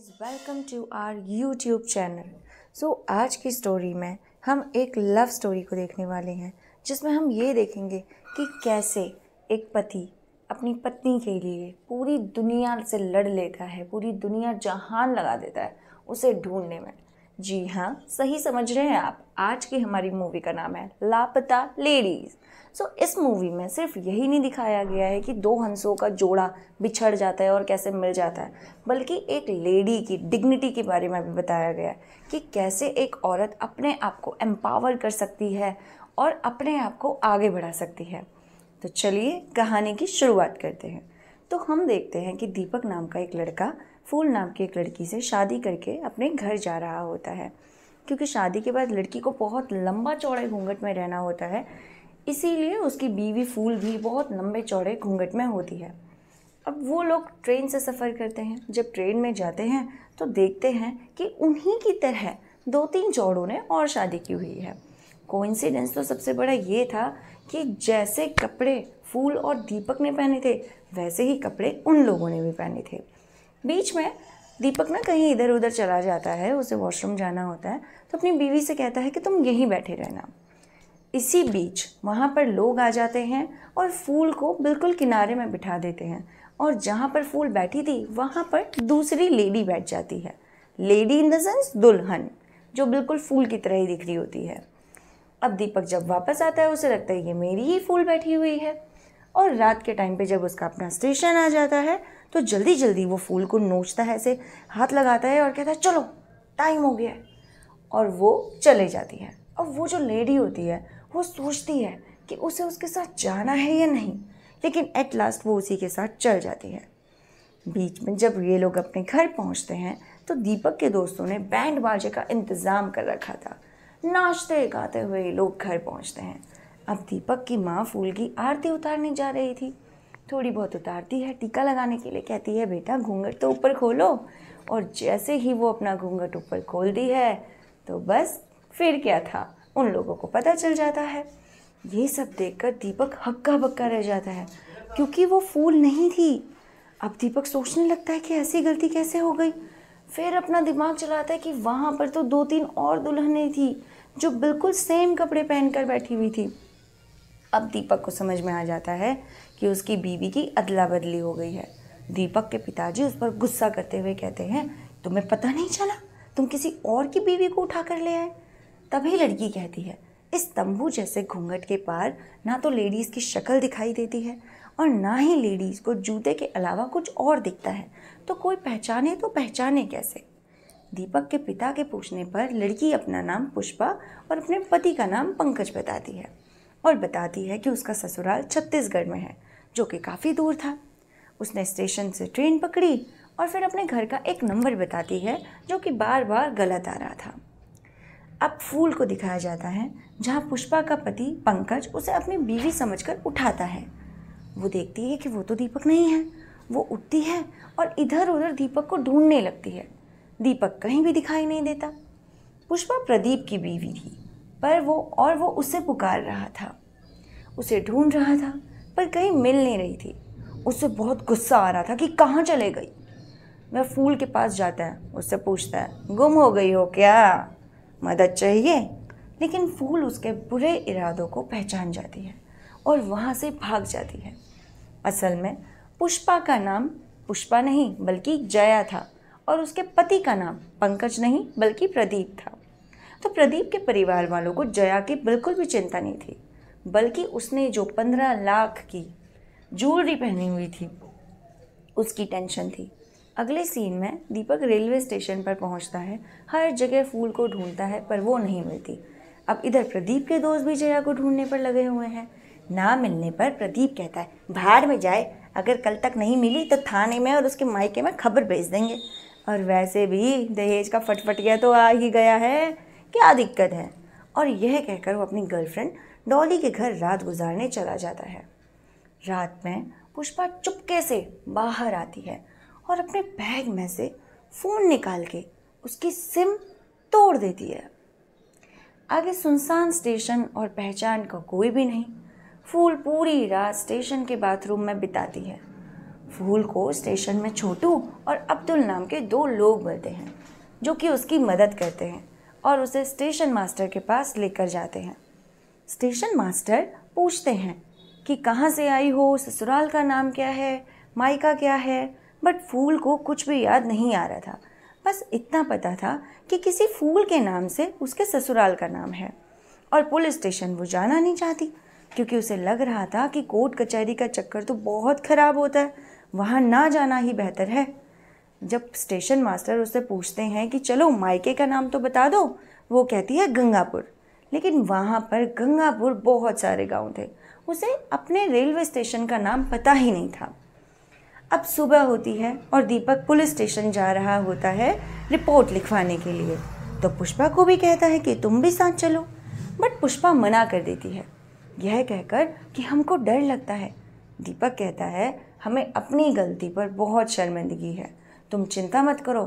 Guys welcome to our YouTube channel so आज की story में हम एक लव स्टोरी को देखने वाले हैं जिसमें हम ये देखेंगे कि कैसे एक पति अपनी पत्नी के लिए पूरी दुनिया से लड़ लेता है पूरी दुनिया जहान लगा देता है उसे ढूंढने में जी हाँ सही समझ रहे हैं आप आज की हमारी मूवी का नाम है लापता लेडीज़ सो so, इस मूवी में सिर्फ यही नहीं दिखाया गया है कि दो हंसों का जोड़ा बिछड़ जाता है और कैसे मिल जाता है बल्कि एक लेडी की डिग्निटी के बारे में भी बताया गया है कि कैसे एक औरत अपने आप को एम्पावर कर सकती है और अपने आप को आगे बढ़ा सकती है तो चलिए कहानी की शुरुआत करते हैं तो हम देखते हैं कि दीपक नाम का एक लड़का फूल नाम की एक लड़की से शादी करके अपने घर जा रहा होता है क्योंकि शादी के बाद लड़की को बहुत लंबा चौड़े घूंघट में रहना होता है इसीलिए उसकी बीवी फूल भी बहुत लंबे चौड़े घूंघट में होती है अब वो लोग ट्रेन से सफ़र करते हैं जब ट्रेन में जाते हैं तो देखते हैं कि उन्हीं की तरह दो तीन चौड़ों ने और शादी की हुई है कोइंसिडेंस तो सबसे बड़ा ये था कि जैसे कपड़े फूल और दीपक ने पहने थे वैसे ही कपड़े उन लोगों ने भी पहने थे बीच में दीपक ना कहीं इधर उधर चला जाता है उसे वॉशरूम जाना होता है तो अपनी बीवी से कहता है कि तुम यहीं बैठे रहना इसी बीच वहाँ पर लोग आ जाते हैं और फूल को बिल्कुल किनारे में बिठा देते हैं और जहाँ पर फूल बैठी थी वहाँ पर दूसरी लेडी बैठ जाती है लेडी इन द सेंस दुल्हन जो बिल्कुल फूल की तरह ही दिख रही होती है अब दीपक जब वापस आता है उसे लगता है ये मेरी ही फूल बैठी हुई है और रात के टाइम पे जब उसका अपना स्टेशन आ जाता है तो जल्दी जल्दी वो फूल को नोचता है ऐसे हाथ लगाता है और कहता है चलो टाइम हो गया और वो चले जाती है अब वो जो लेडी होती है वो सोचती है कि उसे उसके साथ जाना है या नहीं लेकिन एट लास्ट वो उसी के साथ चल जाती है बीच में जब ये लोग अपने घर पहुंचते हैं तो दीपक के दोस्तों ने बैंड बाजे का इंतज़ाम कर रखा था नाचते गाते हुए लोग घर पहुंचते हैं अब दीपक की माँ फूल की आरती उतारने जा रही थी थोड़ी बहुत उतारती है टीका लगाने के लिए कहती है बेटा घूंघट तो ऊपर खोलो और जैसे ही वो अपना घूंघट ऊपर खोल दी है तो बस फिर क्या था उन लोगों को पता चल जाता है ये सब देखकर दीपक हक्का बक्का रह जाता है क्योंकि वो फूल नहीं थी अब दीपक सोचने लगता है कि ऐसी गलती कैसे हो गई फिर अपना दिमाग चलाता है कि वहाँ पर तो दो तीन और दुल्हनें थी जो बिल्कुल सेम कपड़े पहनकर बैठी हुई थी अब दीपक को समझ में आ जाता है कि उसकी बीवी की अदला बदली हो गई है दीपक के पिताजी उस पर गुस्सा करते हुए कहते हैं तुम्हें पता नहीं चला तुम किसी और की बीवी को उठा कर ले आए तभी लड़की कहती है इस तंबू जैसे घूंघट के पार ना तो लेडीज़ की शक्ल दिखाई देती है और ना ही लेडीज़ को जूते के अलावा कुछ और दिखता है तो कोई पहचाने तो पहचाने कैसे दीपक के पिता के पूछने पर लड़की अपना नाम पुष्पा और अपने पति का नाम पंकज बताती है और बताती है कि उसका ससुराल छत्तीसगढ़ में है जो कि काफ़ी दूर था उसने स्टेशन से ट्रेन पकड़ी और फिर अपने घर का एक नंबर बताती है जो कि बार बार गलत आ रहा था अब फूल को दिखाया जाता है जहाँ पुष्पा का पति पंकज उसे अपनी बीवी समझकर उठाता है वो देखती है कि वो तो दीपक नहीं है वो उठती है और इधर उधर दीपक को ढूंढने लगती है दीपक कहीं भी दिखाई नहीं देता पुष्पा प्रदीप की बीवी थी पर वो और वो उसे पुकार रहा था उसे ढूंढ रहा था पर कहीं मिल नहीं रही थी उससे बहुत गुस्सा आ रहा था कि कहाँ चले गई वह फूल के पास जाता है उससे पूछता है गुम हो गई हो क्या मदद चाहिए लेकिन फूल उसके बुरे इरादों को पहचान जाती है और वहाँ से भाग जाती है असल में पुष्पा का नाम पुष्पा नहीं बल्कि जया था और उसके पति का नाम पंकज नहीं बल्कि प्रदीप था तो प्रदीप के परिवार वालों को जया की बिल्कुल भी चिंता नहीं थी बल्कि उसने जो पंद्रह लाख की ज्वेलरी पहनी हुई थी उसकी टेंशन थी अगले सीन में दीपक रेलवे स्टेशन पर पहुंचता है हर जगह फूल को ढूंढता है पर वो नहीं मिलती अब इधर प्रदीप के दोस्त भी जया को ढूंढने पर लगे हुए हैं ना मिलने पर प्रदीप कहता है बाहर में जाए अगर कल तक नहीं मिली तो थाने में और उसके मायके में खबर भेज देंगे और वैसे भी दहेज का फटफटिया तो आ ही गया है क्या दिक्कत है और यह कहकर वो अपनी गर्लफ्रेंड डॉली के घर रात गुजारने चला जाता है रात में पुष्पा चुपके से बाहर आती है और अपने बैग में से फ़ोन निकाल के उसकी सिम तोड़ देती है आगे सुनसान स्टेशन और पहचान का कोई भी नहीं फूल पूरी रात स्टेशन के बाथरूम में बिताती है फूल को स्टेशन में छोटू और अब्दुल नाम के दो लोग मिलते हैं जो कि उसकी मदद करते हैं और उसे स्टेशन मास्टर के पास लेकर जाते हैं स्टेशन मास्टर पूछते हैं कि कहाँ से आई हो ससुराल का नाम क्या है मायका क्या है बट फूल को कुछ भी याद नहीं आ रहा था बस इतना पता था कि किसी फूल के नाम से उसके ससुराल का नाम है और पुलिस स्टेशन वो जाना नहीं चाहती क्योंकि उसे लग रहा था कि कोर्ट कचहरी का चक्कर तो बहुत ख़राब होता है वहाँ ना जाना ही बेहतर है जब स्टेशन मास्टर उससे पूछते हैं कि चलो मायके का नाम तो बता दो वो कहती है गंगापुर लेकिन वहाँ पर गंगापुर बहुत सारे गांव थे उसे अपने रेलवे स्टेशन का नाम पता ही नहीं था अब सुबह होती है और दीपक पुलिस स्टेशन जा रहा होता है रिपोर्ट लिखवाने के लिए तो पुष्पा को भी कहता है कि तुम भी साथ चलो बट पुष्पा मना कर देती है यह कहकर कि हमको डर लगता है दीपक कहता है हमें अपनी गलती पर बहुत शर्मिंदगी है तुम चिंता मत करो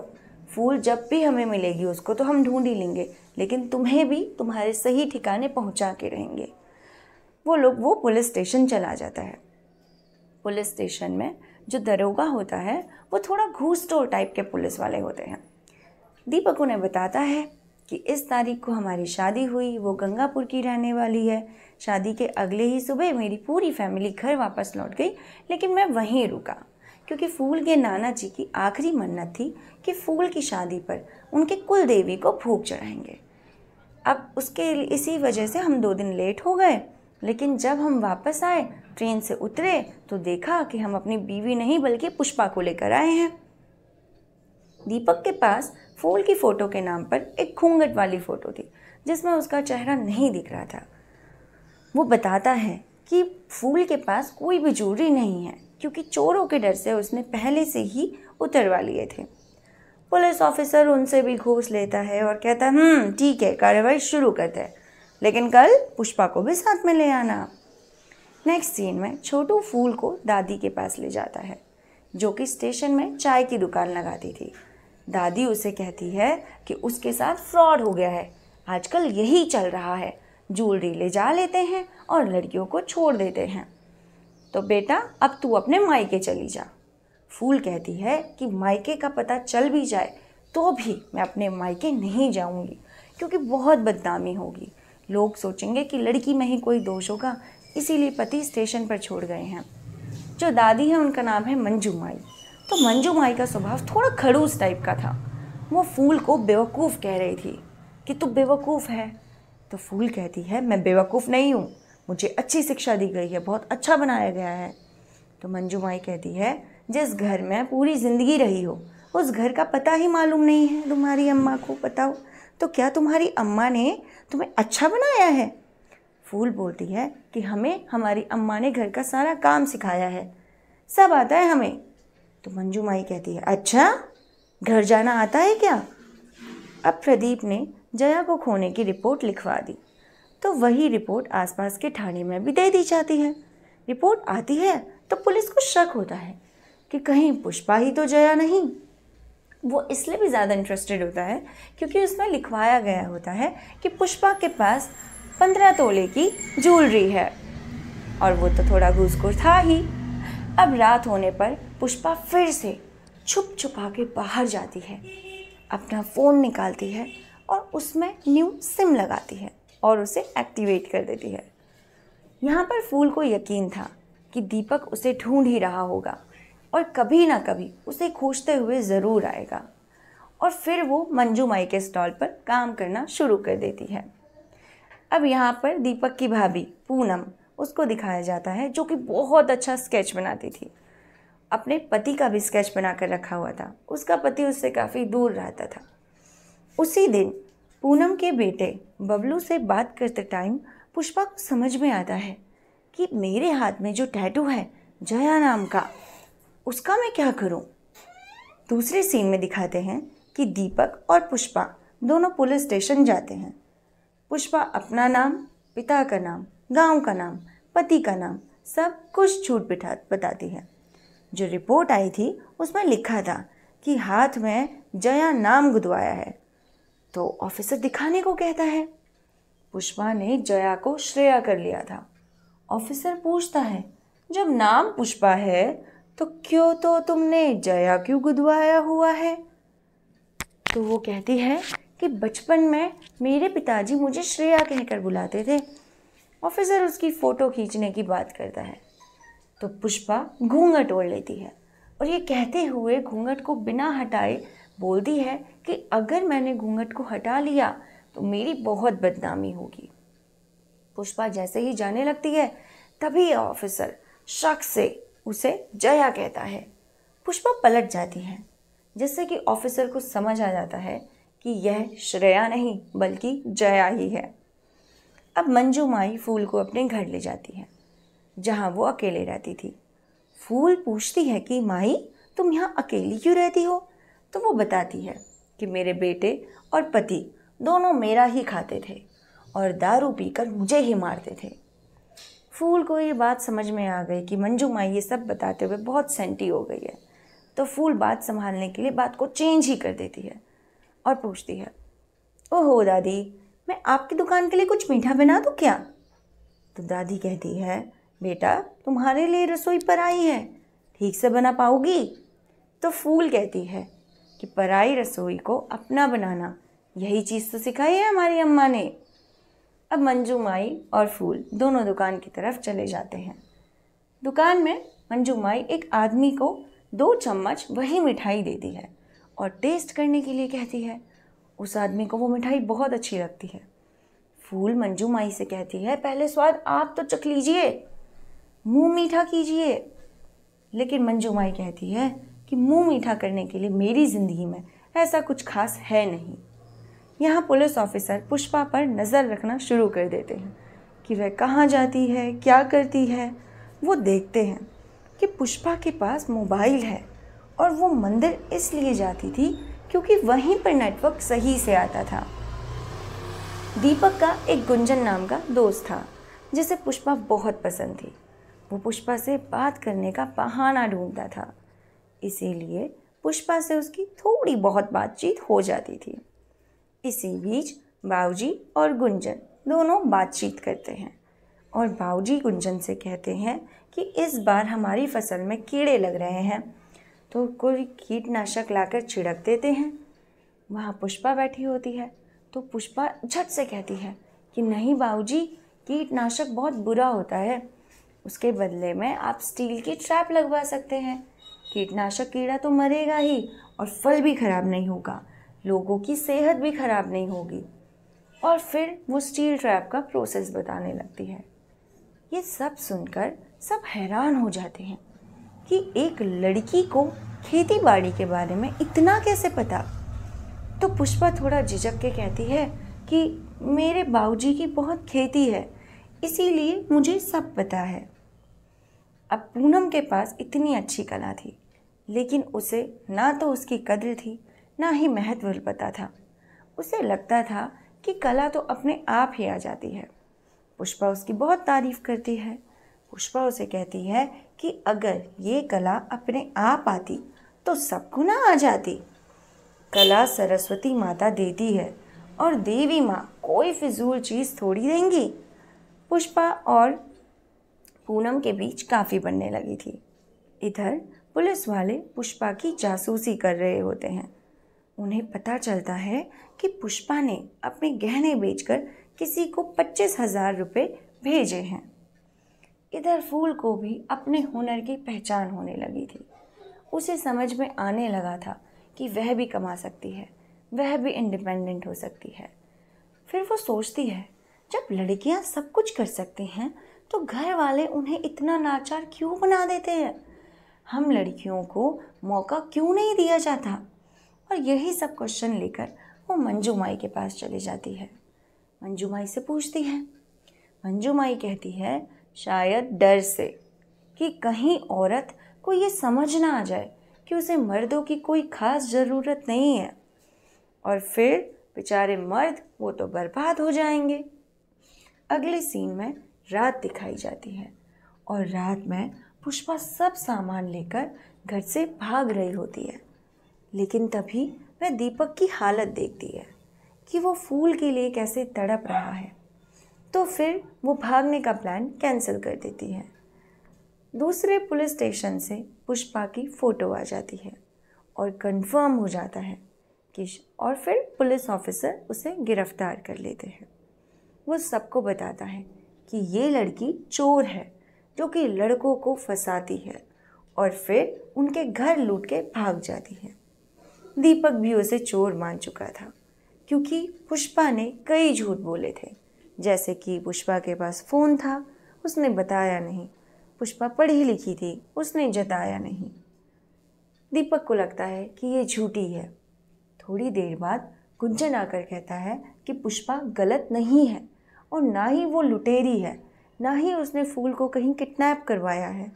फूल जब भी हमें मिलेगी उसको तो हम ढूंढ ही लेंगे लेकिन तुम्हें भी तुम्हारे सही ठिकाने पहुंचा के रहेंगे वो लोग वो पुलिस स्टेशन चला जाता है पुलिस स्टेशन में जो दरोगा होता है वो थोड़ा घूस टोर टाइप के पुलिस वाले होते हैं दीपक उन्हें बताता है कि इस तारीख को हमारी शादी हुई वो गंगापुर की रहने वाली है शादी के अगले ही सुबह मेरी पूरी फैमिली घर वापस लौट गई लेकिन मैं वहीं रुका क्योंकि फूल के नाना जी की आखिरी मन्नत थी कि फूल की शादी पर उनके कुल देवी को भोग चढ़ाएंगे अब उसके इसी वजह से हम दो दिन लेट हो गए लेकिन जब हम वापस आए ट्रेन से उतरे तो देखा कि हम अपनी बीवी नहीं बल्कि पुष्पा को लेकर आए हैं दीपक के पास फूल की फ़ोटो के नाम पर एक घूंघट वाली फ़ोटो थी जिसमें उसका चेहरा नहीं दिख रहा था वो बताता है कि फूल के पास कोई भी ज्वेलरी नहीं है क्योंकि चोरों के डर से उसने पहले से ही उतरवा लिए थे पुलिस ऑफिसर उनसे भी घूस लेता है और कहता है हम्म, ठीक है कार्रवाई शुरू करते हैं लेकिन कल पुष्पा को भी साथ में ले आना नेक्स्ट सीन में छोटू फूल को दादी के पास ले जाता है जो कि स्टेशन में चाय की दुकान लगाती थी दादी उसे कहती है कि उसके साथ फ्रॉड हो गया है आजकल यही चल रहा है ज्वेलरी ले जा लेते हैं और लड़कियों को छोड़ देते हैं तो बेटा अब तू अपने मायके चली जा फूल कहती है कि मायके का पता चल भी जाए तो भी मैं अपने मायके नहीं जाऊंगी क्योंकि बहुत बदनामी होगी लोग सोचेंगे कि लड़की में ही कोई दोष होगा इसीलिए पति स्टेशन पर छोड़ गए हैं जो दादी है उनका नाम है मंजू माई तो मंजू माई का स्वभाव थोड़ा खड़ूस टाइप का था वो फूल को बेवकूफ़ कह रही थी कि तू बेवकूफ़ है तो फूल कहती है मैं बेवकूफ़ नहीं हूँ मुझे अच्छी शिक्षा दी गई है बहुत अच्छा बनाया गया है तो मंजू माई कहती है जिस घर में पूरी ज़िंदगी रही हो उस घर का पता ही मालूम नहीं है तुम्हारी अम्मा को पता हो तो क्या तुम्हारी अम्मा ने तुम्हें अच्छा बनाया है फूल बोलती है कि हमें हमारी अम्मा ने घर का सारा काम सिखाया है सब आता है हमें तो मंजू माई कहती है अच्छा घर जाना आता है क्या अब प्रदीप ने जया को खोने की रिपोर्ट लिखवा दी तो वही रिपोर्ट आसपास के थाने में भी दे दी जाती है रिपोर्ट आती है तो पुलिस को शक होता है कि कहीं पुष्पा ही तो जया नहीं वो इसलिए भी ज़्यादा इंटरेस्टेड होता है क्योंकि उसमें लिखवाया गया होता है कि पुष्पा के पास पंद्रह तोले की ज्वेलरी है और वो तो थोड़ा घूसखोर था ही अब रात होने पर पुष्पा फिर से छुप छुपा के बाहर जाती है अपना फ़ोन निकालती है और उसमें न्यू सिम लगाती है और उसे एक्टिवेट कर देती है यहाँ पर फूल को यकीन था कि दीपक उसे ढूंढ ही रहा होगा और कभी ना कभी उसे खोजते हुए ज़रूर आएगा और फिर वो मंजू माई के स्टॉल पर काम करना शुरू कर देती है अब यहाँ पर दीपक की भाभी पूनम उसको दिखाया जाता है जो कि बहुत अच्छा स्केच बनाती थी अपने पति का भी स्केच बना कर रखा हुआ था उसका पति उससे काफ़ी दूर रहता था उसी दिन पूनम के बेटे बबलू से बात करते टाइम पुष्पा को समझ में आता है कि मेरे हाथ में जो टैटू है जया नाम का उसका मैं क्या करूं? दूसरे सीन में दिखाते हैं कि दीपक और पुष्पा दोनों पुलिस स्टेशन जाते हैं पुष्पा अपना नाम पिता का नाम गांव का नाम पति का नाम सब कुछ छूट बिठा बताती है जो रिपोर्ट आई थी उसमें लिखा था कि हाथ में जया नाम गुदवाया है तो ऑफिसर दिखाने को कहता है पुष्पा ने जया को श्रेया कर लिया था ऑफिसर पूछता है जब नाम पुष्पा है तो क्यों तो तुमने जया क्यों गुदवाया हुआ है तो वो कहती है कि बचपन में मेरे पिताजी मुझे श्रेया कहकर बुलाते थे ऑफिसर उसकी फ़ोटो खींचने की बात करता है तो पुष्पा घूंघट ओढ़ लेती है और ये कहते हुए घूंघट को बिना हटाए बोलती है कि अगर मैंने घूंघट को हटा लिया तो मेरी बहुत बदनामी होगी पुष्पा जैसे ही जाने लगती है तभी ऑफिसर शक से उसे जया कहता है पुष्पा पलट जाती है जिससे कि ऑफिसर को समझ आ जाता है कि यह श्रेया नहीं बल्कि जया ही है अब मंजू माई फूल को अपने घर ले जाती है जहाँ वो अकेले रहती थी फूल पूछती है कि माई तुम यहाँ अकेली क्यों रहती हो तो वो बताती है कि मेरे बेटे और पति दोनों मेरा ही खाते थे और दारू पीकर मुझे ही मारते थे फूल को ये बात समझ में आ गई कि मंजू माई ये सब बताते हुए बहुत सेंटी हो गई है तो फूल बात संभालने के लिए बात को चेंज ही कर देती है और पूछती है ओहो दादी मैं आपकी दुकान के लिए कुछ मीठा बना दूँ क्या तो दादी कहती है बेटा तुम्हारे लिए रसोई पर आई है ठीक से बना पाओगी तो फूल कहती है कि पराई रसोई को अपना बनाना यही चीज़ तो सिखाई है हमारी अम्मा ने अब मंजू माई और फूल दोनों दुकान की तरफ चले जाते हैं दुकान में मंजू माई एक आदमी को दो चम्मच वही मिठाई देती है और टेस्ट करने के लिए कहती है उस आदमी को वो मिठाई बहुत अच्छी लगती है फूल मंजू माई से कहती है पहले स्वाद आप तो चख लीजिए मुंह मीठा कीजिए लेकिन मंजू माई कहती है कि मुंह मीठा करने के लिए मेरी ज़िंदगी में ऐसा कुछ खास है नहीं यहाँ पुलिस ऑफिसर पुष्पा पर नज़र रखना शुरू कर देते हैं कि वह कहाँ जाती है क्या करती है वो देखते हैं कि पुष्पा के पास मोबाइल है और वो मंदिर इसलिए जाती थी क्योंकि वहीं पर नेटवर्क सही से आता था दीपक का एक गुंजन नाम का दोस्त था जिसे पुष्पा बहुत पसंद थी वो पुष्पा से बात करने का बहाना ढूंढता था इसीलिए पुष्पा से उसकी थोड़ी बहुत बातचीत हो जाती थी इसी बीच बाऊजी और गुंजन दोनों बातचीत करते हैं और बाऊजी गुंजन से कहते हैं कि इस बार हमारी फसल में कीड़े लग रहे हैं तो कोई कीटनाशक लाकर छिड़क देते हैं वहाँ पुष्पा बैठी होती है तो पुष्पा झट से कहती है कि नहीं बाऊजी कीटनाशक बहुत बुरा होता है उसके बदले में आप स्टील की ट्रैप लगवा सकते हैं कीटनाशक कीड़ा तो मरेगा ही और फल भी ख़राब नहीं होगा लोगों की सेहत भी ख़राब नहीं होगी और फिर वो स्टील ट्रैप का प्रोसेस बताने लगती है ये सब सुनकर सब हैरान हो जाते हैं कि एक लड़की को खेती बाड़ी के बारे में इतना कैसे पता तो पुष्पा थोड़ा झिझक के कहती है कि मेरे बाबूजी की बहुत खेती है इसीलिए मुझे सब पता है अब पूनम के पास इतनी अच्छी कला थी लेकिन उसे ना तो उसकी कद्र थी ना ही महत्व पता था उसे लगता था कि कला तो अपने आप ही आ जाती है पुष्पा उसकी बहुत तारीफ करती है पुष्पा उसे कहती है कि अगर ये कला अपने आप आती तो सबको ना आ जाती कला सरस्वती माता देती है और देवी माँ कोई फिजूल चीज़ थोड़ी देंगी पुष्पा और पूनम के बीच काफ़ी बनने लगी थी इधर पुलिस वाले पुष्पा की जासूसी कर रहे होते हैं उन्हें पता चलता है कि पुष्पा ने अपने गहने बेचकर किसी को पच्चीस हजार रुपये भेजे हैं इधर फूल को भी अपने हुनर की पहचान होने लगी थी उसे समझ में आने लगा था कि वह भी कमा सकती है वह भी इंडिपेंडेंट हो सकती है फिर वो सोचती है जब लड़कियां सब कुछ कर सकती हैं तो घर वाले उन्हें इतना नाचार क्यों बना देते हैं हम लड़कियों को मौका क्यों नहीं दिया जाता और यही सब क्वेश्चन लेकर वो मंजू माई के पास चली जाती है मंजू माई से पूछती है मंजू माई कहती है शायद डर से कि कहीं औरत को ये समझ ना आ जाए कि उसे मर्दों की कोई खास ज़रूरत नहीं है और फिर बेचारे मर्द वो तो बर्बाद हो जाएंगे अगले सीन में रात दिखाई जाती है और रात में पुष्पा सब सामान लेकर घर से भाग रही होती है लेकिन तभी वह दीपक की हालत देखती है कि वो फूल के लिए कैसे तड़प रहा है तो फिर वो भागने का प्लान कैंसिल कर देती है दूसरे पुलिस स्टेशन से पुष्पा की फ़ोटो आ जाती है और कंफर्म हो जाता है कि और फिर पुलिस ऑफिसर उसे गिरफ्तार कर लेते हैं वो सबको बताता है कि ये लड़की चोर है जो कि लड़कों को फंसाती है और फिर उनके घर लूट के भाग जाती है दीपक भी उसे चोर मान चुका था क्योंकि पुष्पा ने कई झूठ बोले थे जैसे कि पुष्पा के पास फ़ोन था उसने बताया नहीं पुष्पा पढ़ी लिखी थी उसने जताया नहीं दीपक को लगता है कि ये झूठी है थोड़ी देर बाद गुंजन आकर कहता है कि पुष्पा गलत नहीं है और ना ही वो लुटेरी है ना ही उसने फूल को कहीं किडनैप करवाया है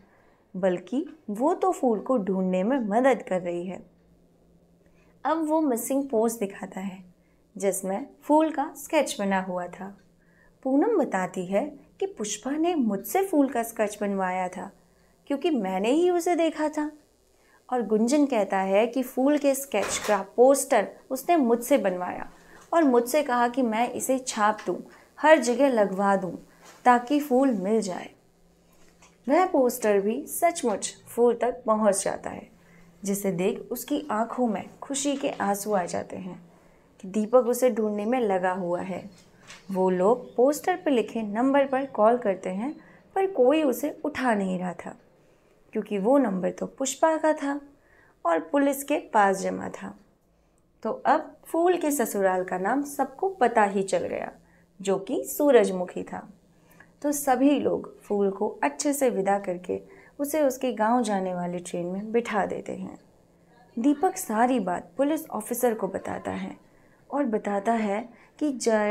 बल्कि वो तो फूल को ढूंढने में मदद कर रही है अब वो मिसिंग पोज दिखाता है जिसमें फूल का स्केच बना हुआ था पूनम बताती है कि पुष्पा ने मुझसे फूल का स्केच बनवाया था क्योंकि मैंने ही उसे देखा था और गुंजन कहता है कि फूल के स्केच का पोस्टर उसने मुझसे बनवाया और मुझसे कहा कि मैं इसे छाप दूँ हर जगह लगवा दूँ ताकि फूल मिल जाए वह पोस्टर भी सचमुच फूल तक पहुंच जाता है जिसे देख उसकी आंखों में खुशी के आंसू आ जाते हैं कि दीपक उसे ढूंढने में लगा हुआ है वो लोग पोस्टर पर लिखे नंबर पर कॉल करते हैं पर कोई उसे उठा नहीं रहा था क्योंकि वो नंबर तो पुष्पा का था और पुलिस के पास जमा था तो अब फूल के ससुराल का नाम सबको पता ही चल गया जो कि सूरजमुखी था तो सभी लोग फूल को अच्छे से विदा करके उसे उसके गांव जाने वाली ट्रेन में बिठा देते हैं दीपक सारी बात पुलिस ऑफिसर को बताता है और बताता है कि जया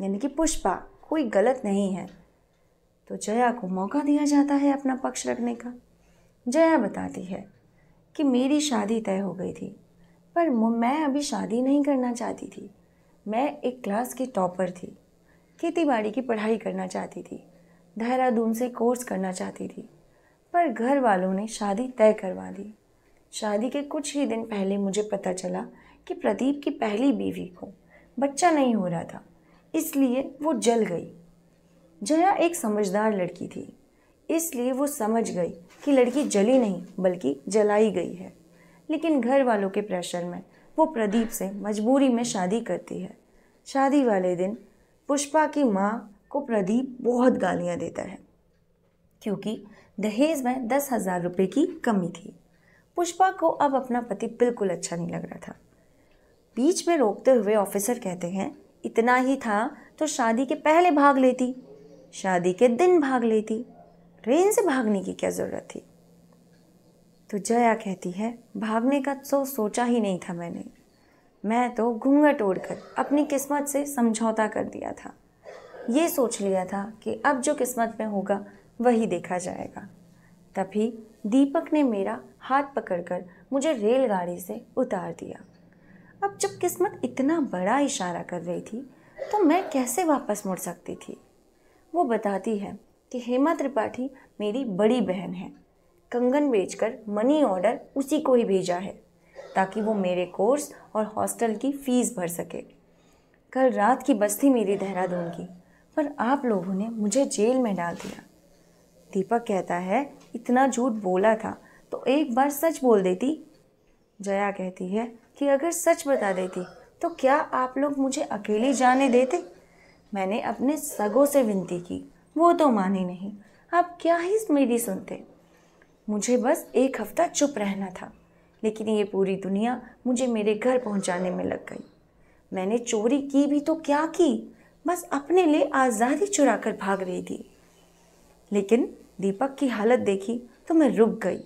यानी कि पुष्पा कोई गलत नहीं है तो जया को मौका दिया जाता है अपना पक्ष रखने का जया बताती है कि मेरी शादी तय हो गई थी पर मैं अभी शादी नहीं करना चाहती थी मैं एक क्लास की टॉपर थी खेती बाड़ी की पढ़ाई करना चाहती थी देहरादून से कोर्स करना चाहती थी पर घर वालों ने शादी तय करवा दी शादी के कुछ ही दिन पहले मुझे पता चला कि प्रदीप की पहली बीवी को बच्चा नहीं हो रहा था इसलिए वो जल गई जया एक समझदार लड़की थी इसलिए वो समझ गई कि लड़की जली नहीं बल्कि जलाई गई है लेकिन घर वालों के प्रेशर में वो प्रदीप से मजबूरी में शादी करती है शादी वाले दिन पुष्पा की माँ को प्रदीप बहुत गालियाँ देता है क्योंकि दहेज में दस हज़ार रुपये की कमी थी पुष्पा को अब अपना पति बिल्कुल अच्छा नहीं लग रहा था बीच में रोकते हुए ऑफिसर कहते हैं इतना ही था तो शादी के पहले भाग लेती शादी के दिन भाग लेती ट्रेन से भागने की क्या ज़रूरत थी तो जया कहती है भागने का तो सोचा ही नहीं था मैंने मैं तो घूंघट कर अपनी किस्मत से समझौता कर दिया था ये सोच लिया था कि अब जो किस्मत में होगा वही देखा जाएगा तभी दीपक ने मेरा हाथ पकड़कर मुझे रेलगाड़ी से उतार दिया अब जब किस्मत इतना बड़ा इशारा कर रही थी तो मैं कैसे वापस मुड़ सकती थी वो बताती है कि हेमा त्रिपाठी मेरी बड़ी बहन है कंगन बेचकर मनी ऑर्डर उसी को ही भेजा है ताकि वो मेरे कोर्स और हॉस्टल की फ़ीस भर सके कल रात की बस थी मेरी देहरादून की पर आप लोगों ने मुझे जेल में डाल दिया दीपक कहता है इतना झूठ बोला था तो एक बार सच बोल देती जया कहती है कि अगर सच बता देती तो क्या आप लोग मुझे अकेले जाने देते मैंने अपने सगों से विनती की वो तो माने नहीं आप क्या ही मेरी सुनते मुझे बस एक हफ्ता चुप रहना था लेकिन ये पूरी दुनिया मुझे मेरे घर पहुंचाने में लग गई मैंने चोरी की भी तो क्या की बस अपने लिए आज़ादी चुरा कर भाग रही थी लेकिन दीपक की हालत देखी तो मैं रुक गई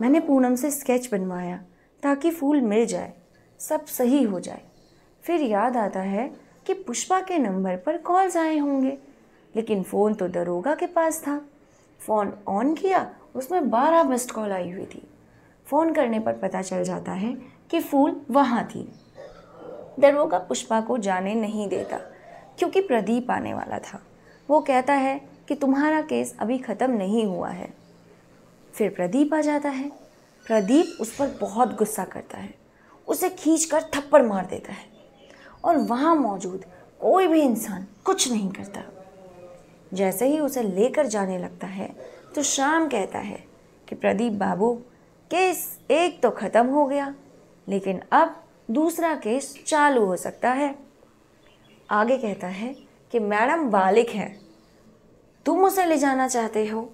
मैंने पूनम से स्केच बनवाया ताकि फूल मिल जाए सब सही हो जाए फिर याद आता है कि पुष्पा के नंबर पर कॉल्स आए होंगे लेकिन फ़ोन तो दरोगा के पास था फ़ोन ऑन किया उसमें बारह मिस्ड कॉल आई हुई थी फ़ोन करने पर पता चल जाता है कि फूल वहाँ थी दरोगा पुष्पा को जाने नहीं देता क्योंकि प्रदीप आने वाला था वो कहता है कि तुम्हारा केस अभी ख़त्म नहीं हुआ है फिर प्रदीप आ जाता है प्रदीप उस पर बहुत गुस्सा करता है उसे खींच कर थप्पड़ मार देता है और वहाँ मौजूद कोई भी इंसान कुछ नहीं करता जैसे ही उसे लेकर जाने लगता है तो शाम कहता है कि प्रदीप बाबू केस एक तो ख़त्म हो गया लेकिन अब दूसरा केस चालू हो सकता है आगे कहता है कि मैडम बालिक हैं तुम उसे ले जाना चाहते हो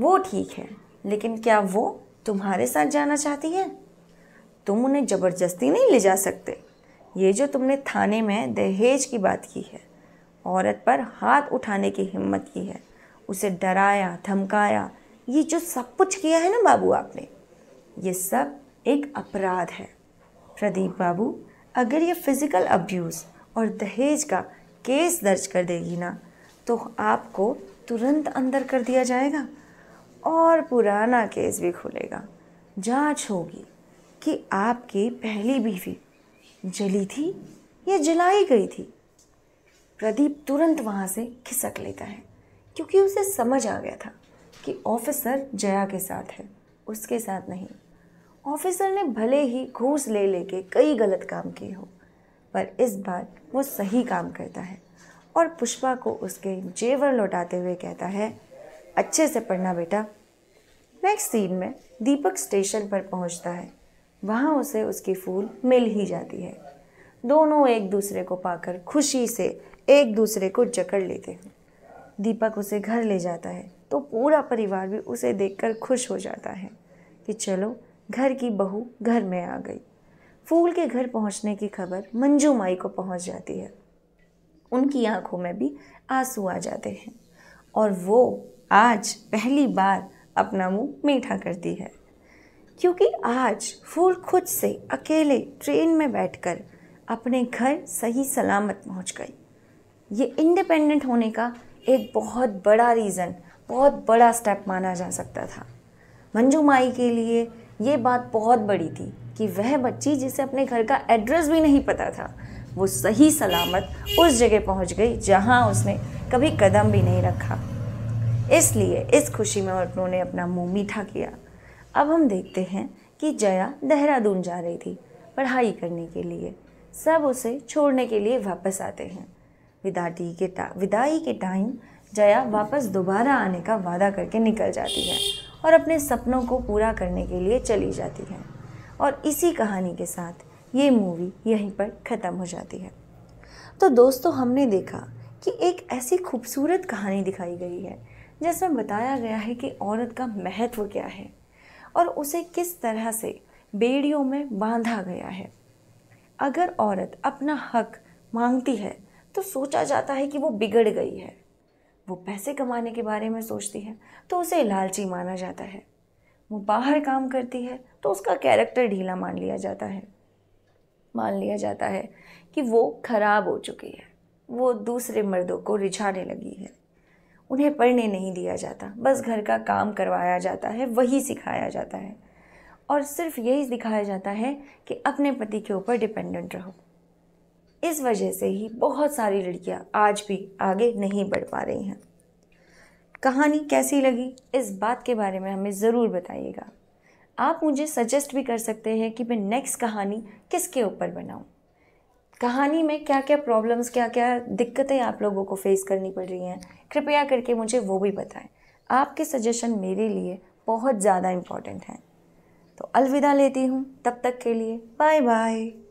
वो ठीक है लेकिन क्या वो तुम्हारे साथ जाना चाहती है तुम उन्हें ज़बरदस्ती नहीं ले जा सकते ये जो तुमने थाने में दहेज की बात की है औरत पर हाथ उठाने की हिम्मत की है उसे डराया धमकाया ये जो सब कुछ किया है ना बाबू आपने ये सब एक अपराध है प्रदीप बाबू अगर ये फिज़िकल अब्यूज़ और दहेज का केस दर्ज कर देगी ना तो आपको तुरंत अंदर कर दिया जाएगा और पुराना केस भी खुलेगा जांच होगी कि आपकी पहली बीवी जली थी या जलाई गई थी प्रदीप तुरंत वहाँ से खिसक लेता है क्योंकि उसे समझ आ गया था कि ऑफिसर जया के साथ है उसके साथ नहीं ऑफिसर ने भले ही घूस ले लेके कई गलत काम किए हो पर इस बार वो सही काम करता है और पुष्पा को उसके जेवर लौटाते हुए कहता है अच्छे से पढ़ना बेटा नेक्स्ट सीन में दीपक स्टेशन पर पहुंचता है वहाँ उसे उसकी फूल मिल ही जाती है दोनों एक दूसरे को पाकर खुशी से एक दूसरे को जकड़ लेते हैं दीपक उसे घर ले जाता है तो पूरा परिवार भी उसे देखकर खुश हो जाता है कि चलो घर की बहू घर में आ गई फूल के घर पहुंचने की खबर मंजू माई को पहुंच जाती है उनकी आंखों में भी आंसू आ जाते हैं और वो आज पहली बार अपना मुंह मीठा करती है क्योंकि आज फूल खुद से अकेले ट्रेन में बैठकर अपने घर सही सलामत पहुंच गई ये इंडिपेंडेंट होने का एक बहुत बड़ा रीज़न बहुत बड़ा स्टेप माना जा सकता था मंजू माई के लिए ये बात बहुत बड़ी थी कि वह बच्ची जिसे अपने घर का एड्रेस भी नहीं पता था वो सही सलामत उस जगह पहुंच गई जहां उसने कभी कदम भी नहीं रखा इसलिए इस खुशी में उन्होंने अपना मुंह मीठा किया अब हम देखते हैं कि जया देहरादून जा रही थी पढ़ाई करने के लिए सब उसे छोड़ने के लिए वापस आते हैं विदाटी के टा विदाई के टाइम जया वापस दोबारा आने का वादा करके निकल जाती है और अपने सपनों को पूरा करने के लिए चली जाती है और इसी कहानी के साथ ये मूवी यहीं पर ख़त्म हो जाती है तो दोस्तों हमने देखा कि एक ऐसी खूबसूरत कहानी दिखाई गई है जिसमें बताया गया है कि औरत का महत्व क्या है और उसे किस तरह से बेड़ियों में बांधा गया है अगर औरत अपना हक मांगती है तो सोचा जाता है कि वो बिगड़ गई है वो पैसे कमाने के बारे में सोचती है तो उसे लालची माना जाता है वो बाहर काम करती है तो उसका कैरेक्टर ढीला मान लिया जाता है मान लिया जाता है कि वो खराब हो चुकी है वो दूसरे मर्दों को रिझाने लगी है उन्हें पढ़ने नहीं दिया जाता बस घर का काम करवाया जाता है वही सिखाया जाता है और सिर्फ यही दिखाया जाता है कि अपने पति के ऊपर डिपेंडेंट रहो इस वजह से ही बहुत सारी लड़कियां आज भी आगे नहीं बढ़ पा रही हैं कहानी कैसी लगी इस बात के बारे में हमें ज़रूर बताइएगा आप मुझे सजेस्ट भी कर सकते हैं कि मैं नेक्स्ट कहानी किसके ऊपर बनाऊँ कहानी में क्या क्या प्रॉब्लम्स क्या क्या दिक्कतें आप लोगों को फेस करनी पड़ रही हैं कृपया करके मुझे वो भी बताएं आपके सजेशन मेरे लिए बहुत ज़्यादा इम्पॉर्टेंट हैं तो अलविदा लेती हूँ तब तक के लिए बाय बाय